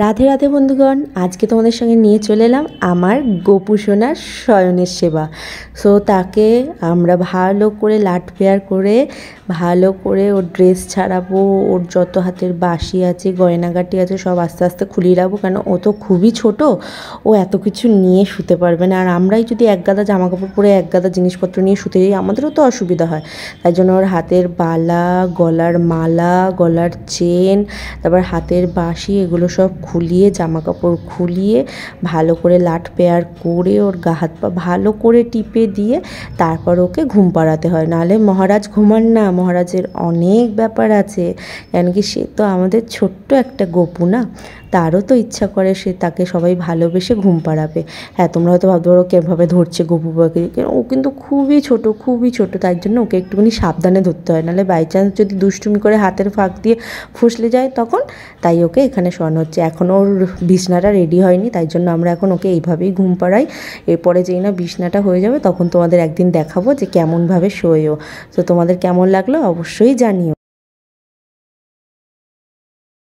রাধে রাধে বন্ধুগণ আজকে তোমাদের সঙ্গে নিয়ে চলে এলাম আমার গোপু সোনার শয়নের সেবা সো তাকে আমরা ভালো করে লাট পেয়ার করে ভালো করে ওর ড্রেস ছাড়াবো ওর যত হাতের বাসি আছে গয়নাগাটি আছে সব আস্তে আস্তে খুলিয়ে রাখবো কেন ও তো খুবই ছোট ও এত কিছু নিয়ে শুতে পারবে না আর আমরাই যদি এক গাদা জামা কাপড় পরে এক গাদা জিনিসপত্র নিয়ে শুতে যাই আমাদেরও তো অসুবিধা হয় তাই জন্য ওর হাতের বালা গলার মালা গলার চেন তারপর হাতের বাসি এগুলো সব খুলিয়ে জামা কাপড় খুলিয়ে ভালো করে লাট পেয়ার করে ওর গা হাত পা ভালো করে টিপে দিয়ে তারপর ওকে ঘুম পাড়াতে হয় নাহলে মহারাজ ঘুমান না মহারাজের অনেক ব্যাপার আছে কেন কি সে তো আমাদের ছোট্ট একটা গপু না তারও তো ইচ্ছা করে সে তাকে সবাই ভালোবেসে ঘুম পাড়াবে হ্যাঁ তোমরা হয়তো ভাবতে পারো কেমভাবে ধরছে গোপু পাখি ও কিন্তু খুবই ছোট খুবই ছোট তার জন্য ওকে একটুখানি সাবধানে ধরতে হয় নাহলে বাই চান্স যদি দুষ্টুমি করে হাতের ফাঁক দিয়ে ফুসলে যায় তখন তাই ওকে এখানে শোয়ানো হচ্ছে এখন ওর বিছনাটা রেডি হয়নি তাই জন্য আমরা এখন ওকে এইভাবেই ঘুম পাড়াই এরপরে যেই না বিছনাটা হয়ে যাবে তখন তোমাদের একদিন দেখাবো যে কেমনভাবে শোয়ও তো তোমাদের কেমন লাগে লাগলো অবশ্যই জানিও